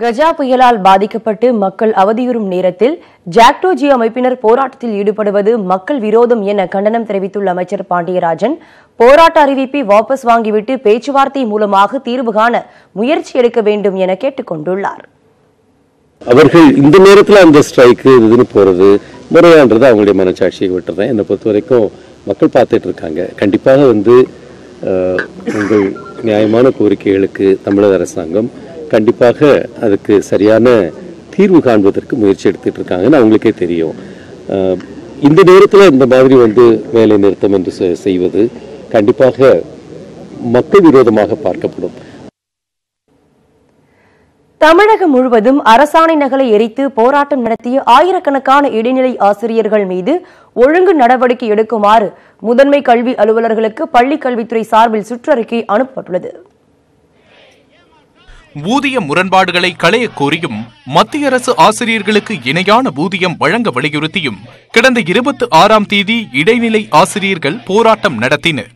கஜா புயலால் பாதிக்கப்பட்டு மக்கள் அவதியுறும் நேரத்தில் ஜாக்டோஜி அமைப்பினர் போராட்டத்தில் ஈடுபடுவது மக்கள் விரோதம் என கண்டனம் தெரிவித்துள்ள அமைச்சர் பாண்டியராஜன் போராட்ட அறிவிப்பை வாபஸ் வாங்கிவிட்டு பேச்சுவார்த்தை மூலமாக தீர்வு காண முயற்சி எடுக்க வேண்டும் என கேட்டுக் கொண்டுள்ளார் அவர்கள் இந்த நேரத்தில் அந்த ஸ்ட்ரைக்கு இதுன்னு போகிறது முறையான்றது அவங்களுடைய மனச்சாட்சியை விட்டுறேன் என்னை பொறுத்த வரைக்கும் மக்கள் பார்த்துட்டு இருக்காங்க கண்டிப்பாக வந்து உங்கள் நியாயமான கோரிக்கைகளுக்கு தமிழக அரசாங்கம் கண்டிப்பாக அதுக்கு சரியான தீர்வு காண்பதற்கு முயற்சி எடுத்துகிட்டு இருக்காங்கன்னு அவங்களுக்கே தெரியும் இந்த நேரத்தில் இந்த மாதிரி வந்து வேலை நிறுத்தம் என்று செய்வது கண்டிப்பாக மக்கள் விரோதமாக பார்க்கப்படும் தமிழகம் முழுவதும் அரசாணை நகலை எரித்து போராட்டம் நடத்திய ஆயிரக்கணக்கான இடைநிலை ஆசிரியர்கள் மீது ஒழுங்கு நடவடிக்கை எடுக்குமாறு முதன்மை கல்வி அலுவலர்களுக்கு பள்ளிக் கல்வித்துறை சார்பில் சுற்றறிக்கை அனுப்பப்பட்டுள்ளது ஊதிய முரண்பாடுகளை களைய கோரியும் மத்திய அரசு ஆசிரியர்களுக்கு இணையான ஊதியம் வழங்க வலியுறுத்தியும் கடந்த இருபத்தி ஆறாம் தேதி இடைநிலை ஆசிரியர்கள் போராட்டம் நடத்தினர்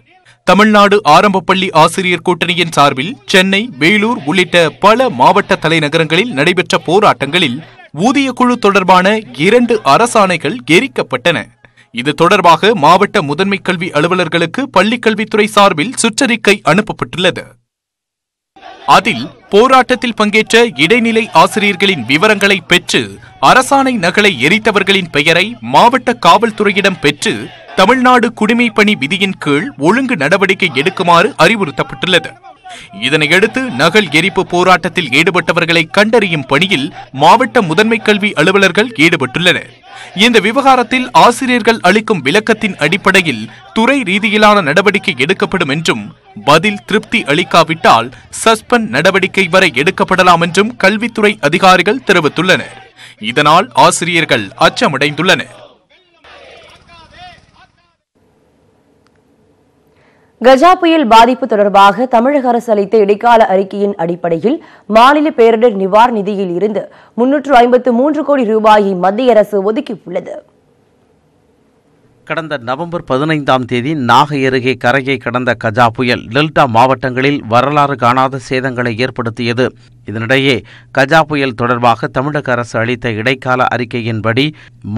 தமிழ்நாடு ஆரம்பப்பள்ளி ஆசிரியர் கூட்டணியின் சார்பில் சென்னை வேலூர் உள்ளிட்ட பல மாவட்ட தலைநகரங்களில் நடைபெற்ற போராட்டங்களில் ஊதிய குழு தொடர்பான இரண்டு அரசாணைகள் எரிக்கப்பட்டன இது தொடர்பாக மாவட்ட முதன்மை கல்வி அலுவலர்களுக்கு பள்ளிக்கல்வித்துறை சார்பில் சுற்றறிக்கை அனுப்பப்பட்டுள்ளது அதில் போராட்டத்தில் பங்கேற்ற இடைநிலை ஆசிரியர்களின் விவரங்களை பெற்று அரசாணை நகலை எரித்தவர்களின் பெயரை மாவட்ட காவல்துறையிடம் பெற்று தமிழ்நாடு குடிமைப்பணி விதியின் கீழ் ஒழுங்கு நடவடிக்கை எடுக்குமாறு அறிவுறுத்தப்பட்டுள்ளது இதனையடுத்து நகல் எரிப்பு போராட்டத்தில் ஈடுபட்டவர்களை கண்டறியும் பணியில் மாவட்ட முதன்மை கல்வி அலுவலர்கள் ஈடுபட்டுள்ளனர் இந்த விவகாரத்தில் ஆசிரியர்கள் அளிக்கும் விளக்கத்தின் அடிப்படையில் துறை ரீதியிலான நடவடிக்கை எடுக்கப்படும் என்றும் பதில் திருப்தி அளிக்காவிட்டால் சஸ்பெண்ட் நடவடிக்கை வரை எடுக்கப்படலாம் என்றும் கல்வித்துறை அதிகாரிகள் தெரிவித்துள்ளனர் இதனால் ஆசிரியர்கள் அச்சமடைந்துள்ளனர் கஜா புயல் பாதிப்பு தொடர்பாக தமிழக அரசு அளித்த இடைக்கால அறிக்கையின் அடிப்படையில் மாநில பேரிடர் நிவாரண நிதியில் இருந்து முன்னூற்று ஐம்பத்து மூன்று கோடி ரூபாயை மத்திய அரசு ஒதுக்கியுள்ளது கடந்த நவம்பர் பதினைந்தாம் தேதி நாகை அருகே கரையை கடந்த கஜா புயல் டெல்டா மாவட்டங்களில் வரலாறு காணாத சேதங்களை ஏற்படுத்தியது இதனிடையே கஜா புயல் தொடர்பாக தமிழக அரசு அளித்த இடைக்கால அறிக்கையின்படி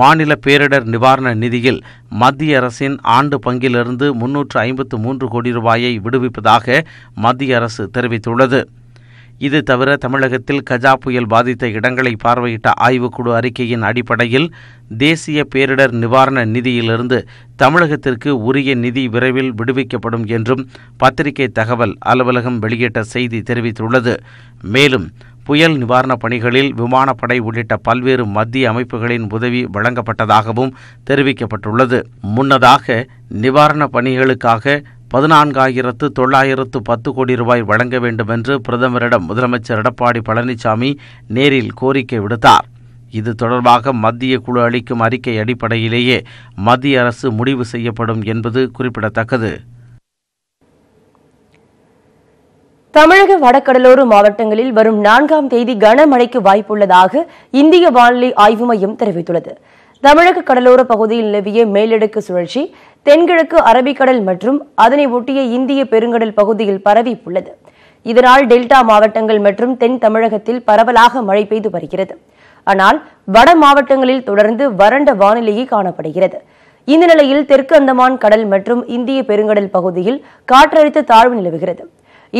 மாநில பேரிடர் நிவாரண நிதியில் மத்திய அரசின் ஆண்டு பங்கிலிருந்து முன்னூற்று ஐம்பத்து மூன்று கோடி ரூபாயை விடுவிப்பதாக மத்திய அரசு தெரிவித்துள்ளது இது தவிர தமிழகத்தில் கஜா புயல் பாதித்த இடங்களை பார்வையிட்ட ஆய்வுக்குழு அறிக்கையின் அடிப்படையில் தேசிய பேரிடர் நிவாரண நிதியிலிருந்து தமிழகத்திற்கு உரிய நிதி விரைவில் விடுவிக்கப்படும் என்றும் பத்திரிகை தகவல் அலுவலகம் வெளியிட்ட செய்தி தெரிவித்துள்ளது மேலும் புயல் நிவாரணப் பணிகளில் விமானப்படை உள்ளிட்ட பல்வேறு மத்திய அமைப்புகளின் உதவி வழங்கப்பட்டதாகவும் தெரிவிக்கப்பட்டுள்ளது முன்னதாக நிவாரணப் பணிகளுக்காக பதினான்காயிரத்து தொள்ளாயிரத்து பத்து கோடி ரூபாய் வழங்க வேண்டும் என்று பிரதமரிடம் முதலமைச்சர் எடப்பாடி பழனிசாமி நேரில் கோரிக்கை விடுத்தார் இது தொடர்பாக மத்திய குழு அளிக்கும் அறிக்கை அடிப்படையிலேயே மத்திய அரசு முடிவு செய்யப்படும் என்பது குறிப்பிடத்தக்கது தமிழக வடகடலோர மாவட்டங்களில் வரும் நான்காம் தேதி கனமழைக்கு வாய்ப்புள்ளதாக இந்திய வானிலை ஆய்வு மையம் தெரிவித்துள்ளது தமிழக கடலோர பகுதியில் நிலவிய மேலடுக்கு சுழற்சி தென்கிழக்கு அரபிக்கடல் மற்றும் அதனை ஒட்டிய இந்திய பெருங்கடல் பகுதியில் பரவி உள்ளது இதனால் டெல்டா மாவட்டங்கள் மற்றும் தென் தமிழகத்தில் பரவலாக மழை பெய்து வருகிறது ஆனால் வட மாவட்டங்களில் தொடர்ந்து வறண்ட வானிலையே காணப்படுகிறது இந்த நிலையில் தெற்கு அந்தமான் கடல் மற்றும் இந்திய பெருங்கடல் பகுதியில் காற்றழுத்த தாழ்வு நிலவுகிறது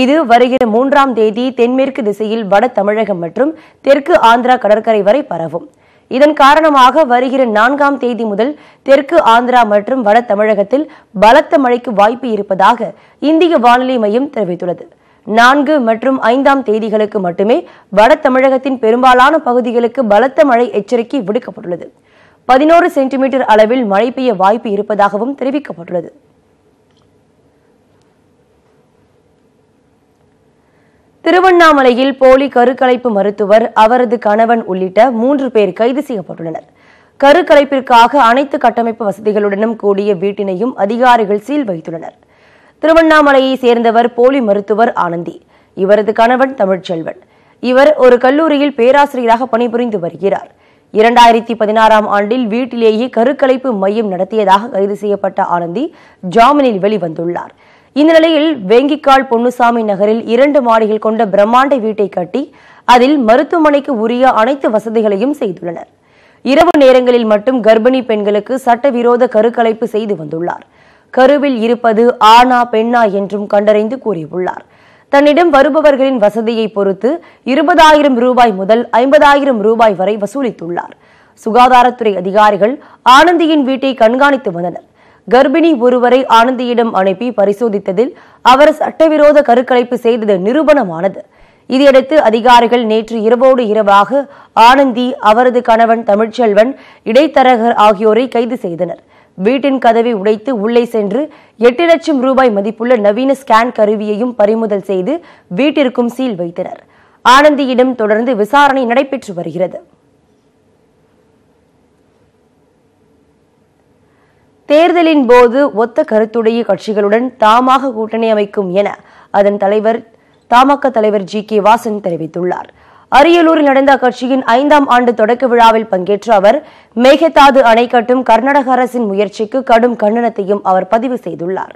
இது வருகிற மூன்றாம் தேதி தென்மேற்கு திசையில் வட தமிழகம் மற்றும் தெற்கு ஆந்திரா கடற்கரை வரை பரவும் இதன் காரணமாக வருகிற நான்காம் தேதி முதல் தெற்கு ஆந்திரா மற்றும் வட தமிழகத்தில் பலத்த மழைக்கு வாய்ப்பு இருப்பதாக இந்திய வானிலை மையம் தெரிவித்துள்ளது நான்கு மற்றும் ஐந்தாம் தேதிகளுக்கு மட்டுமே வட தமிழகத்தின் பெரும்பாலான பகுதிகளுக்கு பலத்த மழை எச்சரிக்கை விடுக்கப்பட்டுள்ளது பதினோரு சென்டிமீட்டர் அளவில் மழை பெய்ய வாய்ப்பு இருப்பதாகவும் தெரிவிக்கப்பட்டுள்ளது திருவண்ணாமலையில் போலி கருக்கலைப்பு மருத்துவர் அவரது கணவன் உள்ளிட்ட மூன்று பேர் கைது செய்யப்பட்டுள்ளனர் கருக்கலைப்பிற்காக அனைத்து கட்டமைப்பு வசதிகளுடனும் கூடிய வீட்டினையும் அதிகாரிகள் சீல் வைத்துள்ளனர் திருவண்ணாமலையை சேர்ந்தவர் போலி மருத்துவர் ஆனந்தி இவரது கணவன் தமிழ்ச்செல்வன் இவர் ஒரு கல்லூரியில் பேராசிரியராக பணிபுரிந்து வருகிறார் இரண்டாயிரத்தி பதினாறாம் ஆண்டில் வீட்டிலேயே கருக்கலைப்பு மையம் நடத்தியதாக கைது செய்யப்பட்ட ஆனந்தி ஜாமீனில் வெளிவந்துள்ளாா் இந்நிலையில் வேங்கிக்கால் பொன்னுசாமி நகரில் இரண்டு மாடிகள் கொண்ட பிரம்மாண்ட வீட்டை கட்டி அதில் மருத்துவமனைக்கு உரிய அனைத்து வசதிகளையும் செய்துள்ளனர் இரவு நேரங்களில் மட்டும் கர்ப்பிணி பெண்களுக்கு சட்டவிரோத கருக்கலைப்பு செய்து வந்துள்ளார் கருவில் இருப்பது ஆனா பெண்ணா என்றும் கண்டறிந்து கூறியுள்ளார் தன்னிடம் வருபவர்களின் வசதியை பொறுத்து இருபதாயிரம் ரூபாய் முதல் ஐம்பதாயிரம் ரூபாய் வரை வசூலித்துள்ளார் சுகாதாரத்துறை அதிகாரிகள் ஆனந்தியின் வீட்டை கண்காணித்து வந்தனர் கர்ப்பிணி ஒருவரை ஆனந்தியிடம் அனுப்பி பரிசோதித்ததில் அவர் சட்டவிரோத கருக்கலைப்பு செய்தது நிரூபணமானது இதையடுத்து அதிகாரிகள் நேற்று இரவோடு இரவாக ஆனந்தி அவரது கணவன் தமிழ்ச்செல்வன் இடைத்தரகர் ஆகியோரை கைது செய்தனர் வீட்டின் கதவை உடைத்து உள்ளே சென்று எட்டு லட்சம் ரூபாய் மதிப்புள்ள நவீன ஸ்கேன் கருவியையும் பறிமுதல் செய்து வீட்டிற்கும் சீல் வைத்தனர் ஆனந்தியிடம் தொடர்ந்து விசாரணை நடைபெற்று வருகிறது தேர்தலின் போது ஒத்த கருத்துடைய கட்சிகளுடன் தாமாக கூட்டணி அமைக்கும் என அதன் தலைவர் தமாக தலைவர் ஜி கே வாசன் தெரிவித்துள்ளார் அரியலூரில் நடந்த அக்கட்சியின் ஐந்தாம் ஆண்டு தொடக்க விழாவில் பங்கேற்ற அவர் மேகதாது அணை கட்டும் கர்நாடக அரசின் முயற்சிக்கு கடும் கண்டனத்தையும் அவர் பதிவு செய்துள்ளார்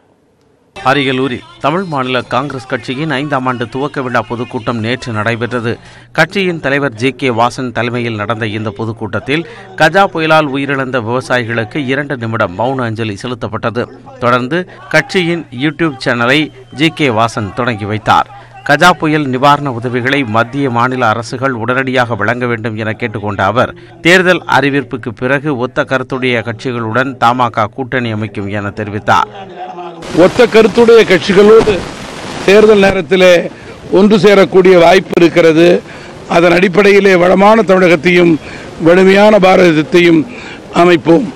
அரியலூரில் தமிழ் மாநில காங்கிரஸ் கட்சியின் ஐந்தாம் ஆண்டு துவக்க விழா பொதுக்கூட்டம் நேற்று நடைபெற்றது கட்சியின் தலைவர் ஜி கே வாசன் தலைமையில் நடந்த இந்த பொதுக்கூட்டத்தில் கஜா புயலால் உயிரிழந்த விவசாயிகளுக்கு இரண்டு நிமிடம் மௌன அஞ்சலி செலுத்தப்பட்டது தொடர்ந்து கட்சியின் யூடியூப் சேனலை ஜி கே வாசன் தொடங்கி வைத்தார் கஜா புயல் நிவாரண உதவிகளை மத்திய மாநில அரசுகள் உடனடியாக வழங்க வேண்டும் என கேட்டுக்கொண்ட அவர் தேர்தல் அறிவிப்புக்கு பிறகு ஒத்த கருத்துடைய கட்சிகளுடன் தமாக கூட்டணி அமைக்கும் என தெரிவித்தார் ஒத்த கருத்துடைய கட்சிகளோடு தேர்தல் நேரத்தில் ஒன்று சேரக்கூடிய வாய்ப்பு இருக்கிறது அதன் அடிப்படையிலே வளமான தமிழகத்தையும் வலிமையான பாரதத்தையும் அமைப்போம்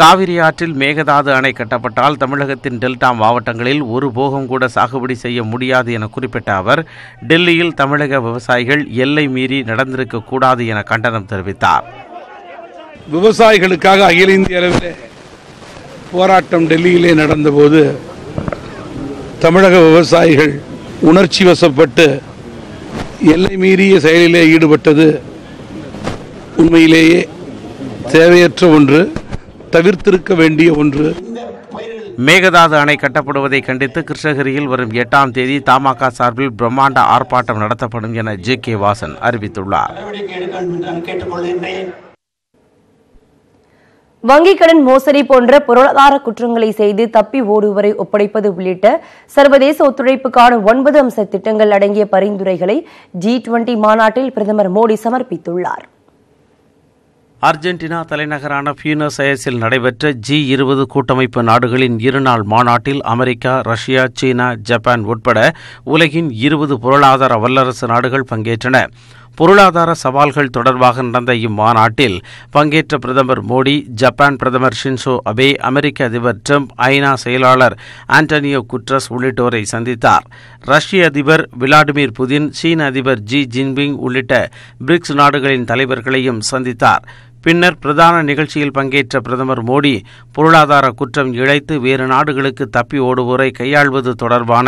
காவிரி ஆற்றில் மேகதாது அணை கட்டப்பட்டால் தமிழகத்தின் டெல்டா மாவட்டங்களில் ஒரு போகம் கூட சாகுபடி செய்ய முடியாது என குறிப்பிட்ட அவர் டெல்லியில் தமிழக விவசாயிகள் எல்லை மீறி நடந்திருக்க கூடாது என கண்டனம் தெரிவித்தார் விவசாயிகளுக்காக அகில இந்திய அளவில் போராட்டம் டெல்லியிலே நடந்தபோது தமிழக விவசாயிகள் உணர்ச்சி வசப்பட்டு எல்லை மீறிய செயலிலே ஈடுபட்டது உண்மையிலேயே தேவையற்ற ஒன்று தவிர்த்திருக்க வேண்டிய ஒன்று மேகதாது அணை கட்டப்படுவதை கண்டித்து கிருஷ்ணகிரியில் வரும் எட்டாம் தேதி தமாக சார்பில் பிரம்மாண்ட ஆர்ப்பாட்டம் நடத்தப்படும் என ஜே கே வாசன் அறிவித்துள்ளார் வங்கிக் கடன் மோசடி போன்ற பொருளாதார குற்றங்களை செய்து தப்பி ஓடுவரை ஒப்படைப்பது உள்ளிட்ட சர்வதேச ஒத்துழைப்புக்கான ஒன்பது அம்ச திட்டங்கள் அடங்கிய பரிந்துரைகளை ஜி டுவெண்டி மாநாட்டில் பிரதமர் மோடி சமர்ப்பித்துள்ளார் அர்ஜென்டினா தலைநகரான பியூனஸ் அயர்ஸில் நடைபெற்ற ஜி இருபது கூட்டமைப்பு நாடுகளின் இருநாள் மாநாட்டில் அமெரிக்கா ரஷ்யா சீனா ஜப்பான் உட்பட உலகின் இருபது பொருளாதார வல்லரசு நாடுகள் பங்கேற்றன பொருளாதார சவால்கள் தொடர்பாக நடந்த இம்மாநாட்டில் பங்கேற்ற பிரதமர் மோடி ஜப்பான் பிரதமர் ஷின்சோ அபே அமெரிக்க அதிபர் ட்ரம்ப் ஐநா செயலாளர் ஆண்டனியோ குட்ரஸ் உள்ளிட்டோரை சந்தித்தார் ரஷ்ய அதிபர் விளாடிமிர் புதின் சீன அதிபர் ஜி ஜின்பிங் உள்ளிட்ட பிரிக்ஸ் நாடுகளின் தலைவர்களையும் சந்தித்தார் பின்னர் பிரதான நிகழ்ச்சியில் பங்கேற்ற பிரதமர் மோடி பொருளாதார குற்றம் இழைத்து வேறு நாடுகளுக்கு தப்பி ஓடுவோரை கையாள்வது தொடர்பான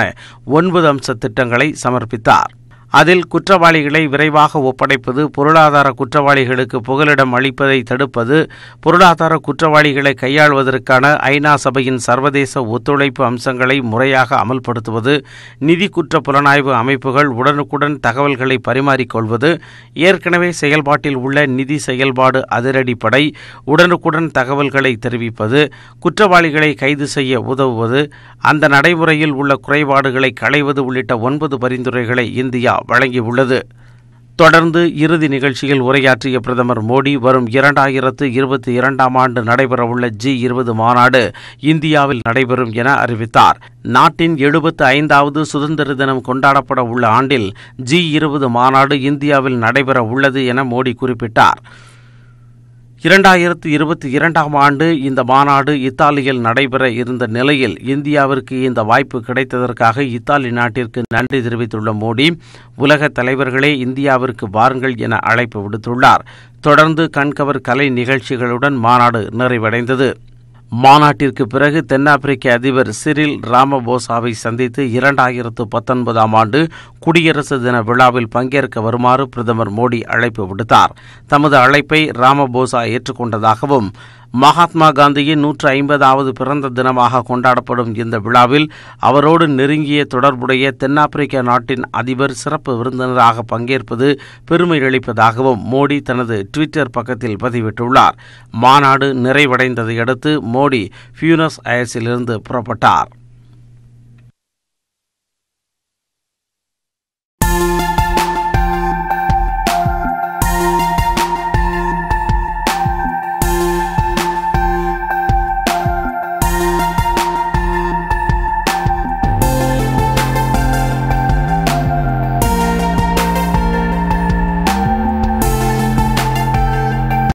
ஒன்பது அம்ச திட்டங்களை சமர்ப்பித்தார் அதில் குற்றவாளிகளை விரைவாக ஒப்படைப்பது பொருளாதார குற்றவாளிகளுக்கு புகலிடம் அளிப்பதை தடுப்பது பொருளாதார குற்றவாளிகளை கையாள்வதற்கான ஐநா சபையின் சர்வதேச ஒத்துழைப்பு அம்சங்களை முறையாக அமல்படுத்துவது நிதி குற்ற புலனாய்வு அமைப்புகள் உடனுக்குடன் தகவல்களை பரிமாறிக்கொள்வது ஏற்கனவே செயல்பாட்டில் உள்ள நிதி செயல்பாடு அதிரடிப்படை உடனுக்குடன் தகவல்களை தெரிவிப்பது குற்றவாளிகளை கைது செய்ய உதவுவது அந்த நடைமுறையில் உள்ள குறைபாடுகளை களைவது உள்ளிட்ட ஒன்பது பரிந்துரைகளை இந்தியா வழங்கியுள்ளது தொடர்ந்து இறுதி நிகழ்ச்சியில் உரையாற்றிய பிரதமர் மோடி வரும் இரண்டாயிரத்து இருபத்தி இரண்டாம் ஆண்டு நடைபெறவுள்ள ஜி இருபது மாநாடு இந்தியாவில் நடைபெறும் என அறிவித்தார் நாட்டின் எழுபத்து ஐந்தாவது சுதந்திர தினம் கொண்டாடப்பட உள்ள ஆண்டில் ஜி இருபது மாநாடு இந்தியாவில் நடைபெற உள்ளது என மோடி குறிப்பிட்டார் இரண்டாயிரத்தி இருபத்தி இரண்டாம் ஆண்டு இந்த மாநாடு இத்தாலியில் நடைபெற இருந்த நிலையில் இந்தியாவிற்கு இந்த வாய்ப்பு கிடைத்ததற்காக இத்தாலி நாட்டிற்கு நன்றி தெரிவித்துள்ள மோடி உலக தலைவர்களே இந்தியாவிற்கு வாருங்கள் என அழைப்பு விடுத்துள்ளார் தொடர்ந்து கண்கவர் கலை நிகழ்ச்சிகளுடன் மாநாடு நிறைவடைந்தது மாநாட்டிற்கு பிறகு தென்னாப்பிரிக்க அதிபர் சிரில் ராமபோசாவை சந்தித்து இரண்டாயிரத்து பத்தொன்பதாம் ஆண்டு குடியரசு தின விழாவில் பங்கேற்க வருமாறு பிரதமர் மோடி அழைப்பு விடுத்தார் தமது அழைப்பை ராமபோசா ஏற்றுக்கொண்டதாகவும் மகாத்மா காந்தியின் நூற்று ஐம்பதாவது பிறந்த தினமாக கொண்டாடப்படும் இந்த விழாவில் அவரோடு நெருங்கிய தொடர்புடைய தென்னாப்பிரிக்க நாட்டின் அதிபர் சிறப்பு விருந்தினராக பங்கேற்பது பெருமை அளிப்பதாகவும் மோடி தனது ட்விட்டர் பக்கத்தில் பதிவிட்டுள்ளார் மாநாடு நிறைவடைந்ததையடுத்து மோடி பியூனஸ் அயர்ஸிலிருந்து புறப்பட்டார்